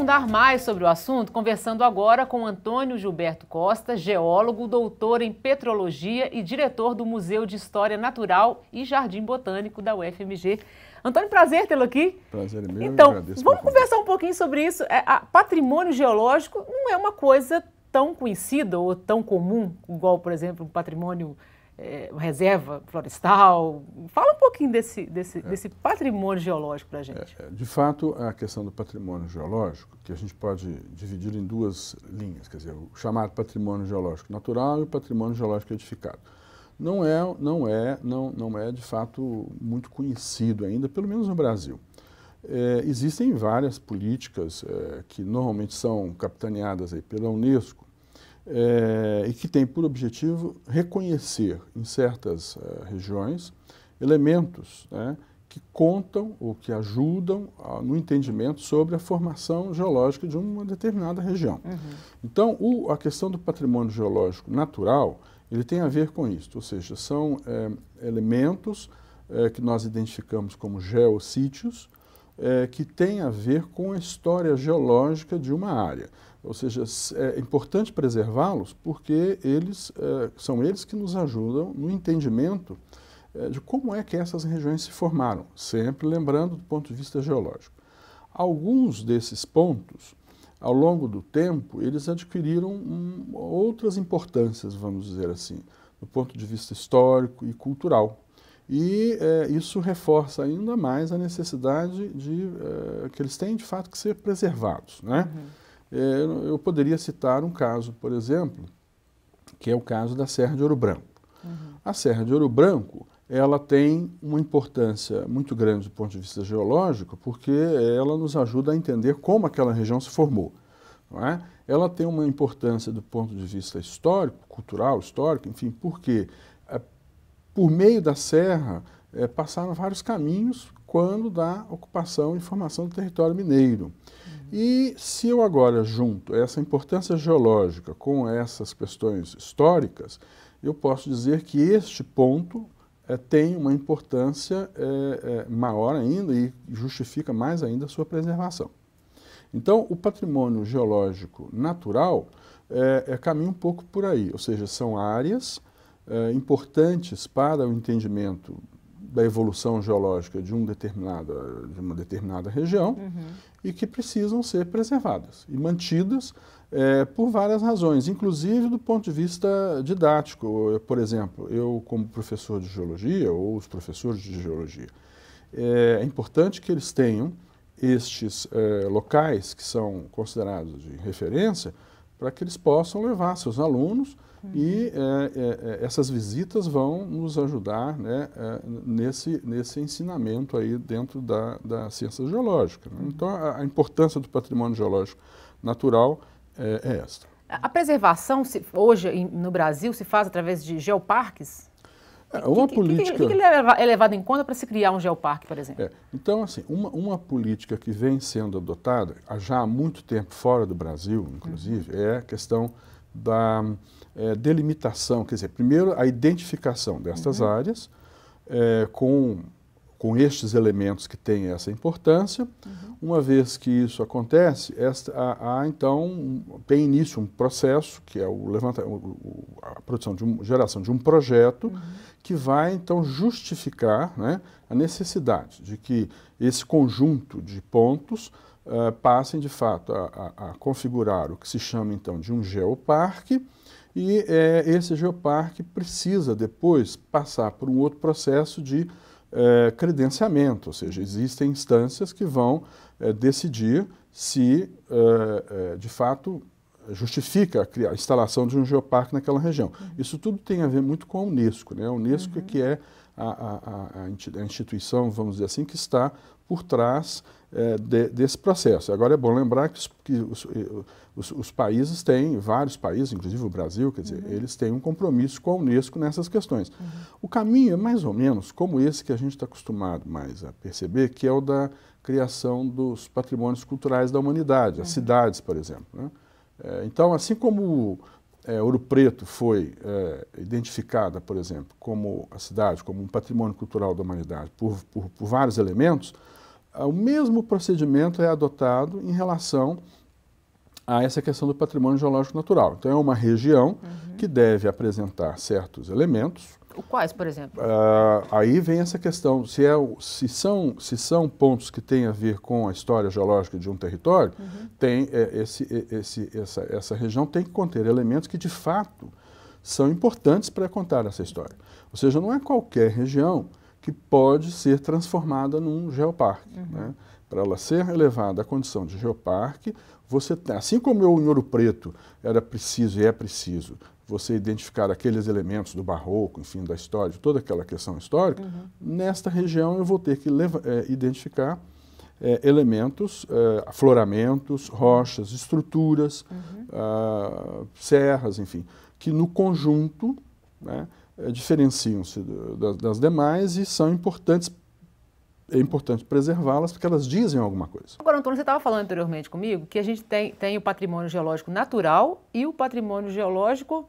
aprofundar mais sobre o assunto, conversando agora com Antônio Gilberto Costa, geólogo, doutor em petrologia e diretor do Museu de História Natural e Jardim Botânico da UFMG. Antônio, prazer tê-lo aqui. Prazer é mesmo. Então, vamos conversar um pouquinho sobre isso. É, a, patrimônio geológico não é uma coisa tão conhecida ou tão comum, igual, por exemplo, o patrimônio é, reserva florestal. Fala um pouquinho desse, desse, é. desse patrimônio geológico para a gente. É, é, de fato, a questão do patrimônio geológico, que a gente pode dividir em duas linhas, quer dizer, o chamado patrimônio geológico natural e o patrimônio geológico edificado. Não é, não é, não, não é de fato muito conhecido ainda, pelo menos no Brasil. Eh, existem várias políticas eh, que normalmente são capitaneadas aí pela Unesco, é, e que tem por objetivo reconhecer em certas uh, regiões elementos né, que contam ou que ajudam uh, no entendimento sobre a formação geológica de uma determinada região. Uhum. Então, o, a questão do patrimônio geológico natural ele tem a ver com isso, ou seja, são é, elementos é, que nós identificamos como geossítios é, que tem a ver com a história geológica de uma área. Ou seja, é importante preservá-los porque eles, é, são eles que nos ajudam no entendimento é, de como é que essas regiões se formaram, sempre lembrando do ponto de vista geológico. Alguns desses pontos, ao longo do tempo, eles adquiriram um, outras importâncias, vamos dizer assim, do ponto de vista histórico e cultural. E é, isso reforça ainda mais a necessidade de é, que eles têm, de fato, que ser preservados. Né? Uhum. É, eu poderia citar um caso, por exemplo, que é o caso da Serra de Ouro Branco. Uhum. A Serra de Ouro Branco ela tem uma importância muito grande do ponto de vista geológico, porque ela nos ajuda a entender como aquela região se formou. É? Ela tem uma importância do ponto de vista histórico, cultural, histórico, enfim, porque por meio da serra, é, passaram vários caminhos quando da ocupação e formação do território mineiro. Uhum. E se eu agora junto essa importância geológica com essas questões históricas, eu posso dizer que este ponto é, tem uma importância é, é, maior ainda e justifica mais ainda a sua preservação. Então, o patrimônio geológico natural é caminha um pouco por aí, ou seja, são áreas uh, importantes para o entendimento da evolução geológica de, um determinada, de uma determinada região uhum. e que precisam ser preservadas e mantidas é, por várias razões, inclusive do ponto de vista didático. Por exemplo, eu, como professor de geologia, ou os professores de geologia, é, é importante que eles tenham estes é, locais que são considerados de referência para que eles possam levar seus alunos uhum. e é, é, essas visitas vão nos ajudar né, é, nesse, nesse ensinamento aí dentro da, da ciência geológica. Né? Uhum. Então, a, a, importância do patrimônio geológico natural eh, é, esta. A preservação, se, hoje no Brasil, se faz através de geoparques? É, uma que, política... que, que, que é, é levado em conta para se criar um geoparque, por exemplo? É, então, assim, uma, uma, política que vem sendo adotada já há muito tempo fora do Brasil, inclusive, uhum. é a questão da é, delimitação, quer dizer, primeiro a identificação destas uhum. áreas é, com com estes elementos que têm essa importância. Uhum. Uma vez que isso acontece, esta, há, há, então um, tem início um processo que é o levanta, o, a produção de um, geração de um projeto uhum. que vai então justificar né, a necessidade de que esse conjunto de pontos uh, passem de fato a, a, a, configurar o que se chama então de um geoparque. E eh, esse geoparque precisa depois passar por um outro processo de é, credenciamento, ou seja, existem instâncias que vão é, decidir se, é, é de fato, justifica a, a, instalação de um geoparque naquela região. Uhum. Isso tudo tem a ver muito com a Unesco. Né? A Unesco uhum. que é a, a, a, instituição, vamos dizer assim, que está por trás é, de, desse processo. Agora é bom lembrar que, os, que os, os, os, países têm, vários países, inclusive o Brasil, quer dizer, uhum. eles têm um compromisso com a Unesco nessas questões. Uhum. O caminho é mais ou menos como esse que a gente está acostumado mais a perceber, que é o da criação dos patrimônios culturais da humanidade, uhum. as cidades, por exemplo. Né? É, então, assim como é, Ouro Preto foi é, identificada, por exemplo, como a cidade, como um patrimônio cultural da humanidade, por, por, por vários elementos, ah, o mesmo procedimento é adotado em relação a essa questão do patrimônio geológico natural. Então, é uma região uhum. que deve apresentar certos elementos, Quais, por exemplo? Uh, aí vem essa questão, se, é, se, são, se são pontos que têm a ver com a história geológica de um território, uhum. tem é, esse, é, esse, essa, essa região tem que conter elementos que, de fato, são importantes para contar essa história. Ou seja, não é qualquer região que pode ser transformada num geoparque. Uhum. Né? Para ela ser elevada à condição de geoparque, você tem, assim como eu em Ouro Preto era preciso e é preciso você identificar aqueles elementos do barroco, enfim, da história, de toda aquela questão histórica, uhum. nesta região eu vou ter que é, identificar é, elementos, é, afloramentos, rochas, estruturas, uhum. Ah, serras, enfim, que no conjunto né, é, diferenciam-se das, das demais e são importantes é importante preservá-las porque elas dizem alguma coisa. Agora, Antônio, você estava falando anteriormente comigo que a gente tem, tem o patrimônio geológico natural e o patrimônio geológico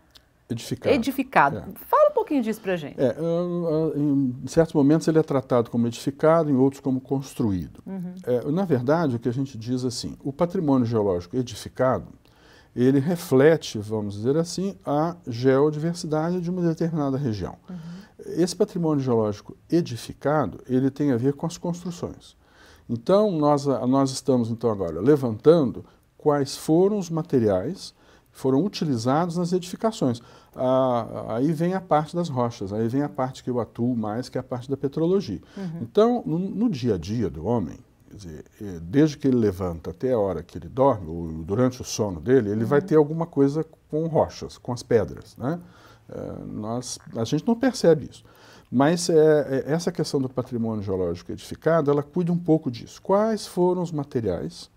Edificado. Edificado. É. Fala um pouquinho disso para a gente. É, é, é, em certos momentos ele é tratado como edificado, em outros como construído. Uhum. É, na verdade, o que a gente diz assim, o patrimônio geológico edificado, ele reflete, vamos dizer assim, a geodiversidade de uma determinada região. Uhum. Esse patrimônio geológico edificado, ele tem a ver com as construções. Então, nós, nós estamos então agora levantando quais foram os materiais foram utilizados nas edificações. Ah, aí vem a parte das rochas, aí vem a parte que eu atuo mais, que é a parte da petrologia. Uhum. Então, no, no, dia a dia do homem, dizer, é, desde que ele levanta até a hora que ele dorme, ou durante o sono dele, ele uhum. vai ter alguma coisa com rochas, com as pedras. Né? É, nós, a gente não percebe isso. Mas é, é, essa questão do patrimônio geológico edificado, ela cuida um pouco disso. Quais foram os materiais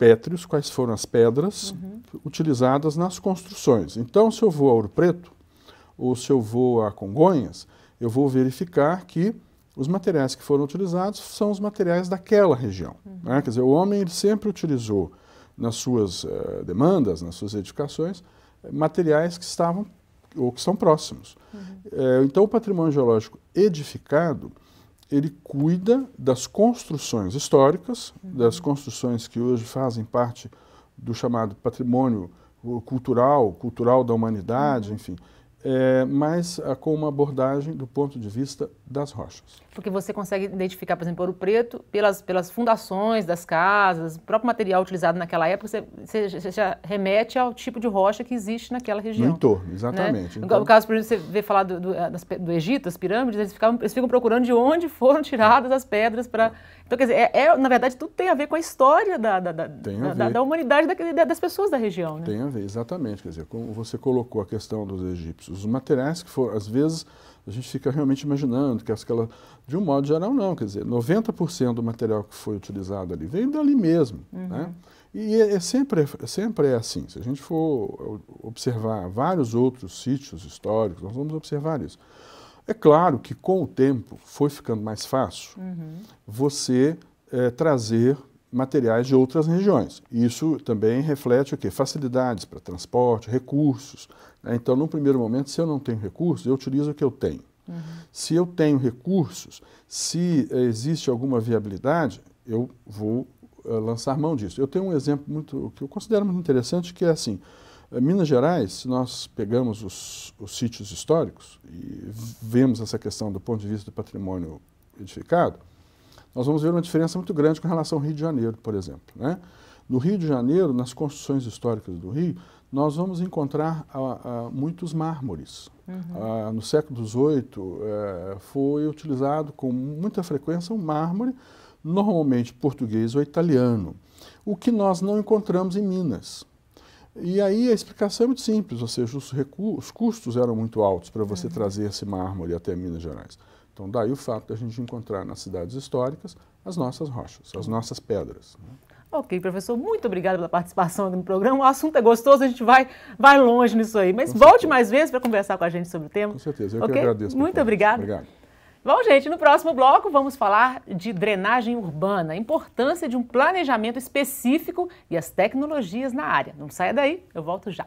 pétreos, quais foram as pedras uhum. utilizadas nas construções. Então, se eu vou a Ouro Preto ou se eu vou a Congonhas, eu vou verificar que os materiais que foram utilizados são os materiais daquela região. Uhum. Né? Quer dizer, o homem sempre utilizou nas suas uh, demandas, nas suas edificações, eh, materiais que estavam ou que são próximos. Uhum. É, então, o patrimônio geológico edificado ele cuida das construções históricas, uhum. das construções que hoje fazem parte do chamado patrimônio cultural, cultural da humanidade, uhum. enfim, é, mas ah, com uma abordagem do ponto de vista das rochas. Porque você consegue identificar, por exemplo, ouro preto pelas, pelas fundações das casas, o próprio material utilizado naquela época, você, você já remete ao tipo de rocha que existe naquela região. No né? entorno, exatamente. Né? Então... No caso, por exemplo, você vê falar do, do, eh, das, do Egito, as pirâmides, eles, ficavam, eles ficam procurando de onde foram tiradas as pedras para... Então, quer dizer, é, é, na verdade, tudo tem a ver com a história da, da, da, da, da humanidade, da, das pessoas da região. Né? Tem a ver, exatamente. Quer dizer, como você colocou a questão dos egípcios, os materiais que foram, às vezes a gente fica realmente imaginando que aquela. De um modo geral, não. Quer dizer, 90% do material que foi utilizado ali veio dali mesmo. Uhum. Né? E é, é, sempre, é sempre é assim. Se a gente for observar vários outros sítios históricos, nós vamos observar isso. É claro que com o tempo foi ficando mais fácil uhum. você é, trazer materiais de outras regiões. Isso também reflete o que? Facilidades para transporte, recursos. Né? Então, num primeiro momento, se eu não tenho recursos, eu utilizo o que eu tenho. Uhum. Se eu tenho recursos, se eh, existe alguma viabilidade, eu vou uh, lançar mão disso. Eu tenho um exemplo muito que eu considero muito interessante, que é assim, eh, Minas Gerais, se nós pegamos os, os sítios históricos e vemos essa questão do ponto de vista do patrimônio edificado, nós vamos ver uma diferença muito grande com relação ao Rio de Janeiro, por exemplo. Né? No Rio de Janeiro, nas construções históricas do Rio, nós vamos encontrar ah, ah, muitos mármores. Uhum. Ah, no século XVIII, eh, foi utilizado com muita frequência um mármore, normalmente português ou italiano, o que nós não encontramos em Minas. E aí a explicação é muito simples, ou seja, os, os custos eram muito altos para você uhum. trazer esse mármore até Minas Gerais. Então, daí o fato de a gente encontrar nas cidades históricas as nossas rochas, as nossas pedras. Né? Ok, professor, muito obrigado pela participação aqui no programa. O assunto é gostoso, a gente vai, vai longe nisso aí. Mas com volte certeza. mais vezes para conversar com a gente sobre o tema. Com certeza, eu okay? que agradeço. Muito obrigado. Obrigado. Bom, gente, no próximo bloco vamos falar de drenagem urbana, a importância de um planejamento específico e as tecnologias na área. Não saia daí, eu volto já.